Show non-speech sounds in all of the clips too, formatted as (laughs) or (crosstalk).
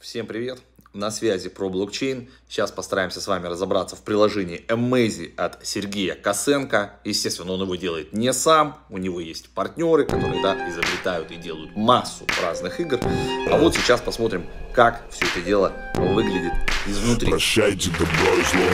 Всем привет! На связи про блокчейн. Сейчас постараемся с вами разобраться в приложении Amazy от Сергея Косенко. Естественно, он его делает не сам. У него есть партнеры, которые да, изобретают и делают массу разных игр. А вот сейчас посмотрим, как все это дело выглядит изнутри. Прощайте, добро и зло.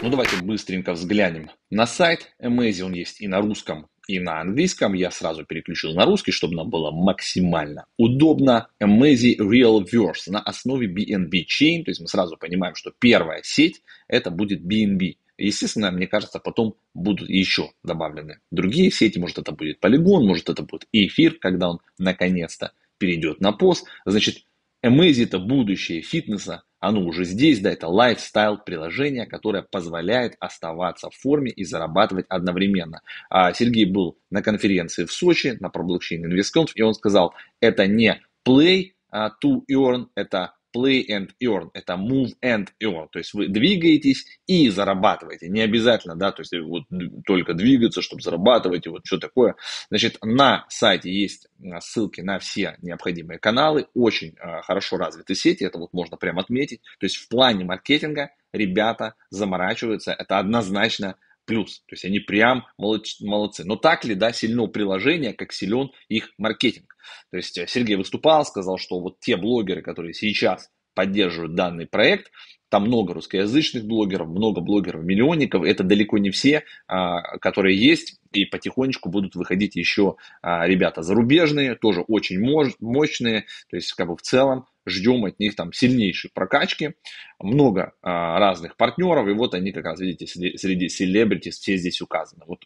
Ну давайте быстренько взглянем на сайт Amazy. Он есть и на русском, и на английском. Я сразу переключил на русский, чтобы нам было максимально удобно. Amazing Real Verse на основе BNB Chain. То есть мы сразу понимаем, что первая сеть это будет BNB. Естественно, мне кажется, потом будут еще добавлены другие сети. Может, это будет Polygon, может, это будет эфир, когда он наконец-то перейдет на пост. Значит, Amazee – это будущее фитнеса, оно уже здесь, да, это лайфстайл приложение, которое позволяет оставаться в форме и зарабатывать одновременно. А Сергей был на конференции в Сочи, на ProBlockchain InvestConf, и он сказал, это не play а to earn, это play and earn, это move and earn, то есть вы двигаетесь и зарабатываете, не обязательно, да, то есть вот только двигаться, чтобы зарабатывать и вот что такое. Значит, на сайте есть э, ссылки на все необходимые каналы, очень э, хорошо развиты сети, это вот можно прям отметить, то есть в плане маркетинга ребята заморачиваются, это однозначно плюс. То есть они прям молодцы. Но так ли, да, сильно приложение, как силен их маркетинг? То есть э, Сергей выступал, сказал, что вот те блогеры, которые сейчас поддерживают данный проект, там много русскоязычных блогеров, много блогеров-миллионников. Это далеко не все, а, которые есть. И потихонечку будут выходить еще а, ребята зарубежные, тоже очень мощные. То есть как бы в целом ждем от них там сильнейшей прокачки, много а, разных партнеров, и вот они как раз, видите, среди селебрити все здесь указаны. Вот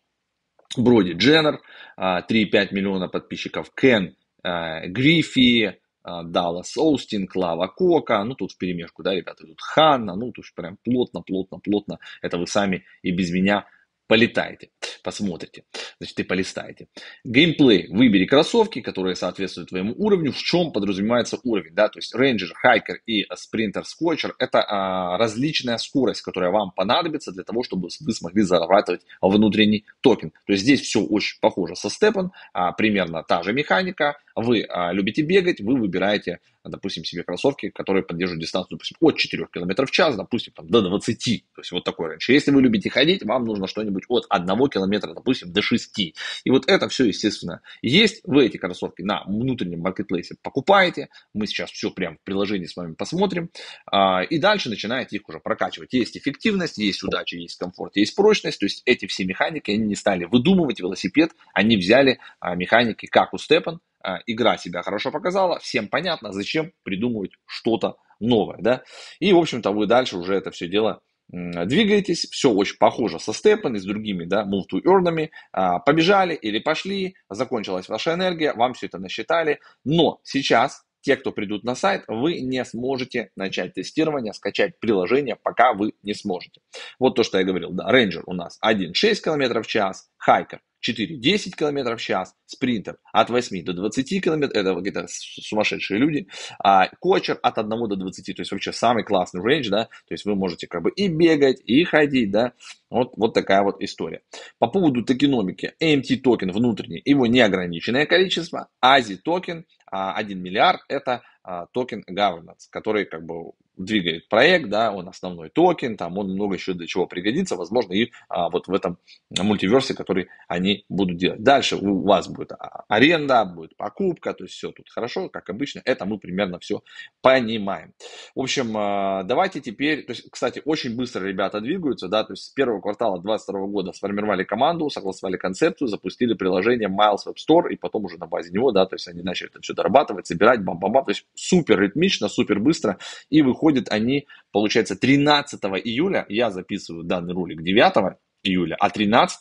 Броди Дженнер, 3,5 а, миллиона подписчиков, Кен а, Гриффи, а, Даллас Оустин, Клава Кока, ну тут в перемешку, да, ребята, тут Ханна, ну тут прям плотно, плотно, плотно, это вы сами и без меня полетайте, посмотрите, значит, и полистаете. Геймплей. Выбери кроссовки, которые соответствуют твоему уровню. В чем подразумевается уровень, да, то есть рейнджер, хайкер и спринтер, скотчер – это а, различная скорость, которая вам понадобится для того, чтобы вы смогли зарабатывать внутренний токен. То есть здесь все очень похоже со Степан, а, примерно та же механика. Вы а, любите бегать, вы выбираете допустим, себе кроссовки, которые поддерживают дистанцию, допустим, от 4 км в час, допустим, там, до 20, то есть вот такой рейндж. Если вы любите ходить, вам нужно что-нибудь от 1 километра, допустим, до 6. И вот это все, естественно, есть. Вы эти кроссовки на внутреннем маркетплейсе покупаете. Мы сейчас все прямо в приложении с вами посмотрим. А, и дальше начинаете их уже прокачивать. Есть эффективность, есть удача, есть комфорт, есть прочность. То есть эти все механики, они не стали выдумывать велосипед, они взяли а, механики как у Степан, а, игра себя хорошо показала, всем понятно, зачем придумывать что-то новое, да. И, в общем-то, вы дальше уже это все дело двигаетесь, все очень похоже со степами, с другими, да, move to earn, а, побежали или пошли, закончилась ваша энергия, вам все это насчитали, но сейчас те, кто придут на сайт, вы не сможете начать тестирование, скачать приложение, пока вы не сможете. Вот то, что я говорил, да, рейнджер у нас 1,6 км в час, хайкер 4-10 км в час, спринтер от 8 до 20 км, это какие-то сумасшедшие люди, а кочер от 1 до 20, то есть вообще самый классный рейндж, да, то есть вы можете как бы и бегать, и ходить, да, вот, вот такая вот история. По поводу токеномики, AMT токен внутренний, его неограниченное количество, ASI токен, 1 а миллиард, это а, токен governance, который как бы двигает проект, да, он основной токен, там он много еще для чего пригодится, возможно, и а, вот в этом мультиверсе, который они будут делать. Дальше у вас будет а, аренда, будет покупка, то есть все тут хорошо, как обычно, это мы примерно все понимаем. В общем, а, давайте теперь, то есть, кстати, очень быстро ребята двигаются, да, то есть с первого квартала 2022 года сформировали команду, согласовали концепцию, запустили приложение Miles Web Store и потом уже на базе него, да, то есть они начали это все дорабатывать, собирать, бам-бам-бам, то есть супер ритмично, супер быстро и выходит выходят они, получается, 13 июля, я записываю данный ролик 9 июля, а 13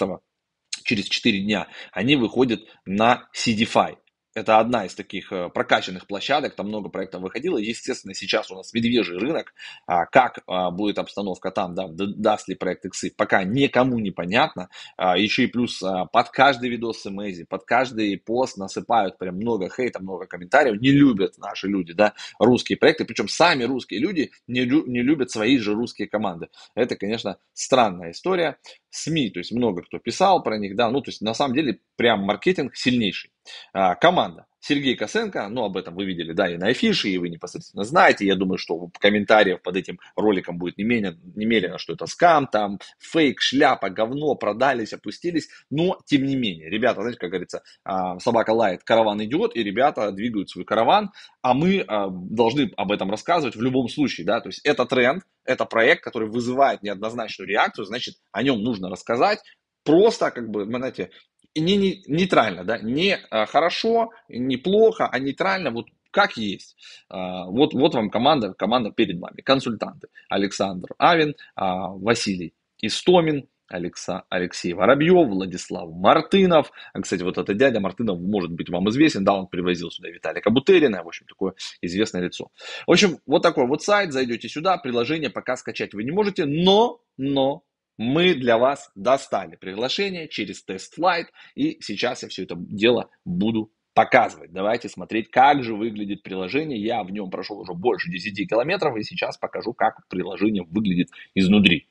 через 4 дня они выходят на CDFI. Это одна из таких э, прокачанных площадок, там много проектов выходило. Естественно, сейчас у нас медвежий рынок. А как а, будет обстановка там, да, даст ли проект иксы, пока никому не понятно. А Еще и плюс под каждый видос Эмэзи, под каждый пост насыпают прям много хейта, много комментариев. Не любят наши люди, да, русские проекты. Причем сами русские люди не, не любят свои же русские команды. Это, конечно, странная история. СМИ, то есть много кто писал про них, да, ну, то есть на самом деле прям маркетинг сильнейший. А, команда. Сергей Косенко, ну, об этом вы видели, да, и на афише, и вы непосредственно знаете. Я думаю, что комментариев под этим роликом будет немерено, немерено, что это скам, там, фейк, шляпа, говно, продались, опустились. Но, тем не менее, ребята, знаете, как говорится, а, собака лает, караван идет, и ребята двигают свой караван, а мы а, должны об этом рассказывать в любом случае, да, то есть это тренд, это проект, который вызывает неоднозначную реакцию, значит, о нем нужно рассказать, просто, как бы, знаете, не, не, нейтрально, да, не а, хорошо, не плохо, а нейтрально, вот как есть. А, вот, вот вам команда, команда перед вами, консультанты. Александр Авин, а, Василий Истомин, Алекса, Алексей Воробьев, Владислав Мартынов. Кстати, вот этот дядя Мартынов может быть вам известен. Да, он привозил сюда Виталика Бутерина. В общем, такое известное лицо. В общем, вот такой вот сайт. Зайдете сюда. Приложение пока скачать вы не можете. Но, но, мы для вас достали приглашение через тест-флайт, и сейчас я все это дело буду показывать. Давайте смотреть, как же выглядит приложение. Я в нем прошел уже больше 10 километров, и сейчас покажу, как приложение выглядит изнутри.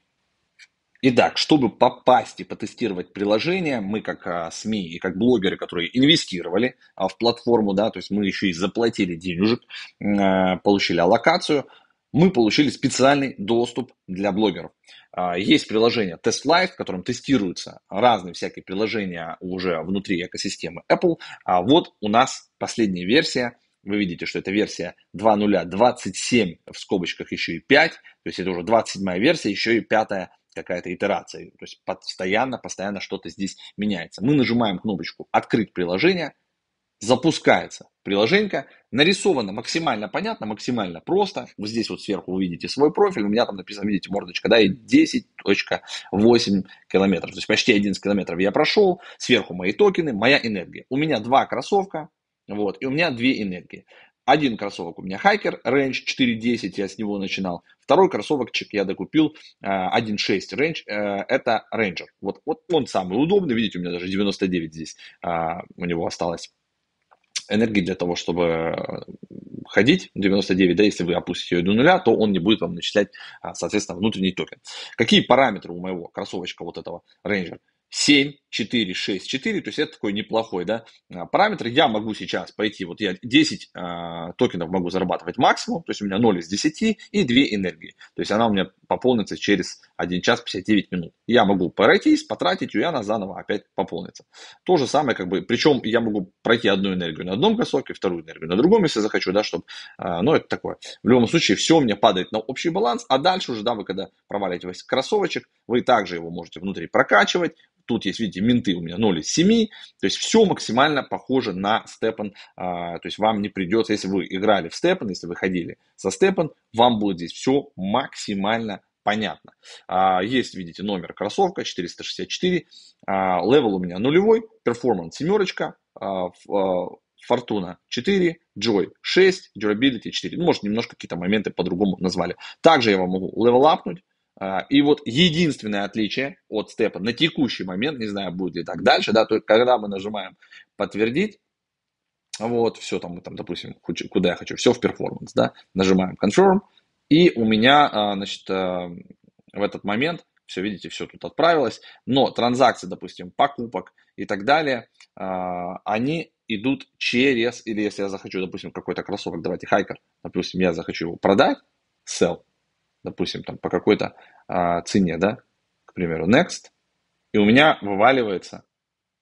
Итак, чтобы попасть и потестировать приложение, мы как а, СМИ и как блогеры, которые инвестировали а, в платформу, да, то есть мы еще и заплатили денежек, а, получили аллокацию, мы получили специальный доступ для блогеров. А, есть приложение Test Live, в котором тестируются разные всякие приложения уже внутри экосистемы Apple. А вот у нас последняя версия. Вы видите, что это версия 2.0.27, в скобочках еще и 5. То есть это уже 27 версия, еще и 5 какая-то итерация. То есть постоянно, постоянно что-то здесь меняется. Мы нажимаем кнопочку «Открыть приложение», запускается приложенька. Нарисовано максимально понятно, максимально просто. Вы здесь вот сверху увидите свой профиль. У меня там написано, видите, мордочка, да, и 10.8 километров. То есть почти 11 километров я прошел. Сверху мои токены, моя энергия. У меня два кроссовка, вот, и у меня две энергии. Один кроссовок у меня хайкер Range 4.10, я с него начинал. Второй кроссовокчик я докупил 1.6 э, Range, э, это Ranger. Вот, вот он самый удобный, видите, у меня даже 99 здесь э, у него осталось энергии для того, чтобы э, ходить, 99, да, если вы опустите ее до нуля, то он не будет вам начислять, а, соответственно, внутренний токен. Какие параметры у моего кроссовочка вот этого Ranger? 7, 4, 6, 4, то есть это такой неплохой да, а, параметр. Я могу сейчас пойти, вот я 10 э, а, токенов могу зарабатывать максимум, то есть у меня 0 из 10 и 2 энергии. То есть она у меня пополнится через 1 час 59 минут. Я могу пройтись, потратить ее, и она заново опять пополнится. То же самое, как бы, причем я могу пройти одну энергию на одном косоке, вторую энергию на другом, если захочу, да, чтобы, э, а, ну, это такое. В любом случае, все у меня падает на общий баланс, а дальше уже, да, вы когда проваливаете кроссовочек, вы также его можете внутри прокачивать, Тут есть, видите, менты у меня 0 из 7. То есть все максимально похоже на степан. А, то есть вам не придется, если вы играли в степан, если вы ходили со степан, вам будет здесь все максимально понятно. А, есть, видите, номер кроссовка 464. А, левел у меня нулевой. Перформанс семерочка. А, а, фортуна 4, Joy 6, Durability 4. Ну, может, немножко какие-то моменты по-другому назвали. Также я вам могу левелапнуть, а, и вот единственное отличие от степа на текущий момент, не знаю, будет ли так дальше, да, только когда мы нажимаем подтвердить, вот, все там, там, допустим, куда я хочу, все в перформанс, да, нажимаем confirm, и у меня, а, значит, э, в этот момент, все, видите, все тут отправилось, но транзакции, допустим, покупок и так далее, а, они идут через, или если я захочу, допустим, какой-то кроссовок, давайте хайкер, допустим, я захочу его продать, sell, допустим, там, по какой-то а, цене, да, к примеру, Next, и у меня вываливается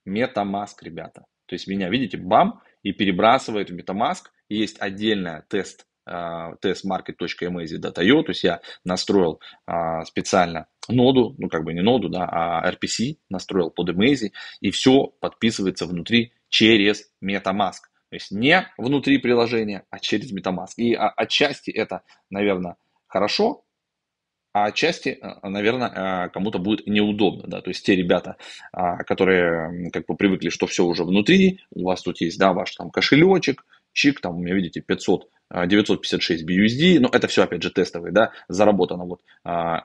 MetaMask, ребята. То есть меня, видите, бам, и перебрасывает в MetaMask. есть отдельная тест а, тест data.io, то есть я настроил а, специально ноду, ну как бы не ноду, да, а RPC настроил под Amazy, и все подписывается внутри через MetaMask. То есть не внутри приложения, а через MetaMask. И а, отчасти это, наверное, хорошо, а отчасти, э, наверное, э, кому-то будет неудобно, да, то есть те ребята, а, которые как бы привыкли, что все уже внутри, у вас тут есть, да, ваш там кошелечек, чик, там у меня, видите, 500 956 BUSD, но это все, опять же, тестовые, да, заработано вот а,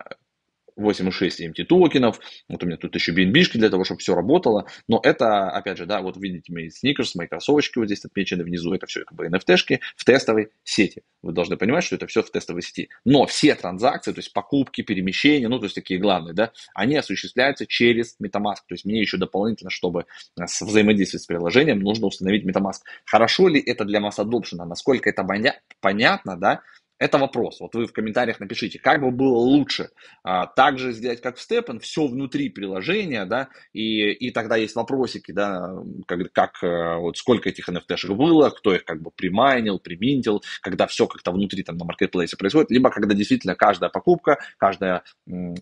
8,6 MT токенов, вот у меня тут еще BNB для того, чтобы все работало, но это, опять же, да, вот видите мои сникерс, мои кроссовочки вот здесь отмечены внизу, это все как бы NFT-шки в тестовой сети. Вы должны понимать, что это все в тестовой сети. Но все транзакции, то есть покупки, перемещения, ну, то есть такие главные, да, они осуществляются через MetaMask, то есть мне еще дополнительно, чтобы э, взаимодействовать с приложением, нужно установить MetaMask. Хорошо ли это для масс adoption, насколько это понятно, да, это вопрос. Вот вы в комментариях напишите, как бы было лучше. А, также сделать, как в Степен, все внутри приложения, да, и, и тогда есть вопросики, да, как, как э, вот сколько этих NFT-шек было, кто их как бы примайнил, приминтил, когда все как-то внутри там на маркетплейсе происходит, либо когда действительно каждая покупка, каждая,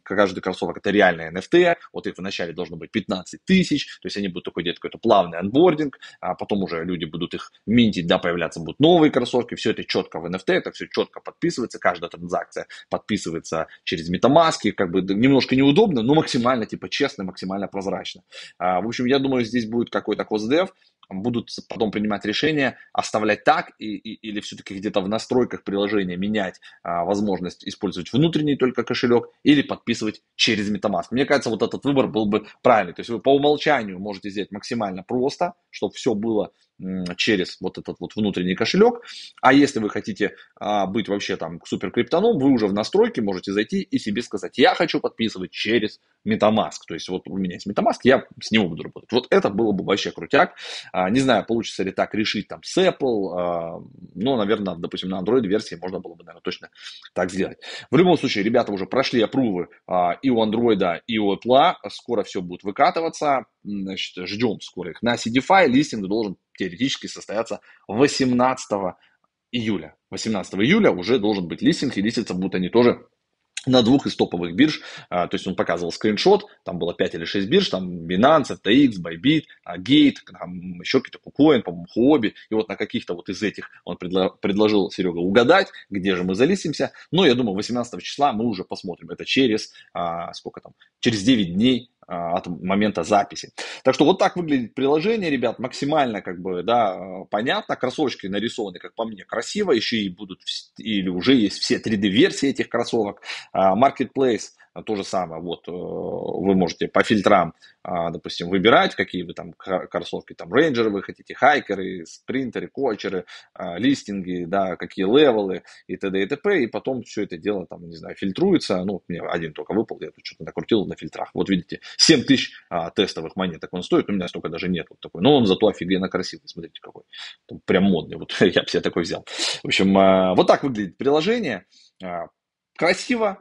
каждый кроссовок это реальное NFT, вот их вначале должно быть 15 тысяч, то есть они будут такой делать какой-то плавный анбординг, а потом уже люди будут их минтить, да, появляться будут новые кроссовки, все это четко в NFT, это все четко подписывается, каждая транзакция подписывается через метамаски как бы немножко неудобно, но максимально типа честно, максимально прозрачно. А, в общем, я думаю, здесь будет какой-то коздев, будут потом принимать решение оставлять так и, и, или все-таки где-то в настройках приложения менять а, возможность использовать внутренний только кошелек или подписывать через MetaMask. Мне кажется, вот этот выбор был бы правильный. То есть вы по умолчанию можете сделать максимально просто, чтобы все было через вот этот вот внутренний кошелек. А если вы хотите а, быть вообще там супер криптоном, вы уже в настройке можете зайти и себе сказать, я хочу подписывать через MetaMask. То есть вот у меня есть MetaMask, я с него буду работать. Вот это было бы вообще крутяк. А, не знаю, получится ли так решить там с Apple, а, но, наверное, допустим, на Android-версии можно было бы, наверное, точно так сделать. В любом случае, ребята уже прошли опрувы а, и у Android, и у Apple. Скоро все будет выкатываться. Значит, ждем скоро их. На CDFI листинг должен теоретически состояться 18 июля. 18 июля уже должен быть листинг, и листиться будут они тоже на двух из топовых бирж, а, то есть он показывал скриншот, там было 5 или 6 бирж, там Binance, FTX, Bybit, а, Gate, там еще какие-то KuCoin, по-моему, Huobi, и вот на каких-то вот из этих он предло- предложил Серега угадать, где же мы залистимся, но ну, я думаю, 18 числа мы уже посмотрим, это через, а, сколько там, через 9 дней а, от момента записи. Так что вот так выглядит приложение, ребят, максимально как бы, да, понятно. Кроссовочки нарисованы, как по мне, красиво. Еще и будут, или уже есть все 3D-версии этих кроссовок. А, Marketplace то же самое, вот э, вы можете по фильтрам, а, допустим, выбирать, какие вы там кроссовки, там рейнджеры вы хотите, хайкеры, спринтеры, кочеры, а, листинги, да, какие левелы и т.д. и т.п. И потом все это дело там, не знаю, фильтруется. Ну, мне один только выпал, я тут что-то накрутил на фильтрах. Вот видите, 7 тысяч а, тестовых монеток он стоит, у меня столько даже нет вот такой. Но он зато офигенно красивый, смотрите какой. Там прям модный, вот (laughs) я бы себе такой взял. В общем, вот так выглядит приложение. Красиво,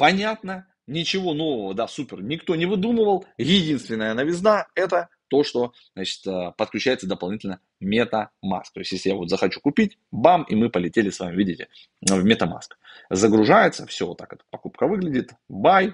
понятно, ничего нового, да, супер, никто не выдумывал. Единственная новизна – это то, что значит, э, подключается дополнительно MetaMask. То есть, если я вот захочу купить, бам, и мы полетели с вами, видите, в MetaMask. Загружается, все вот так эта покупка выглядит, buy,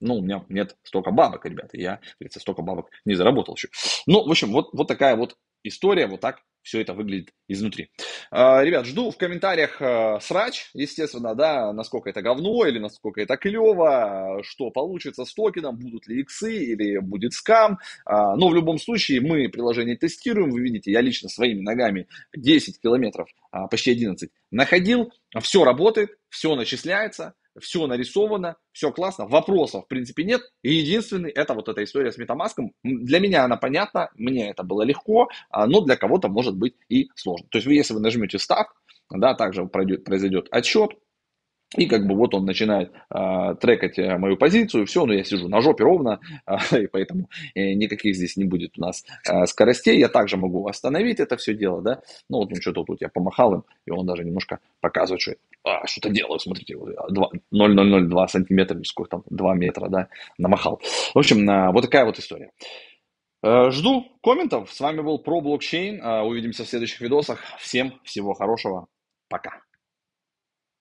ну, у меня нет столько бабок, ребята, я, говорится, столько бабок не заработал еще. Ну, в общем, вот, вот такая вот история, вот так все это выглядит изнутри. А, ребят, жду в комментариях а, срач, естественно, да, насколько это говно или насколько это клево, что получится с токеном, будут ли иксы или будет скам. А, но в любом случае мы приложение тестируем, вы видите, я лично своими ногами 10 километров, почти 11, находил, все работает, все начисляется, все нарисовано, все классно, вопросов в принципе нет. И единственный это вот эта история с метамаском. Для меня она понятна, мне это было легко, а, но для кого-то может быть и сложно. То есть вы, если вы нажмете старт, да, также пройдет, произойдет отчет, и как бы вот он начинает а, трекать э, мою позицию, все, но ну, я сижу на жопе ровно, (laughs) а, и поэтому э, никаких здесь не будет у нас а, скоростей. Я также могу остановить это все дело, да. Ну вот он что-то тут я помахал им, и он даже немножко показывает, что а, что-то делаю, смотрите, 0,002 сантиметра, сколько там, 2 метра, да, намахал. В общем, а, вот такая вот история. Э, жду комментов. С вами был про блокчейн. Увидимся в следующих видосах. Всем всего хорошего. Пока.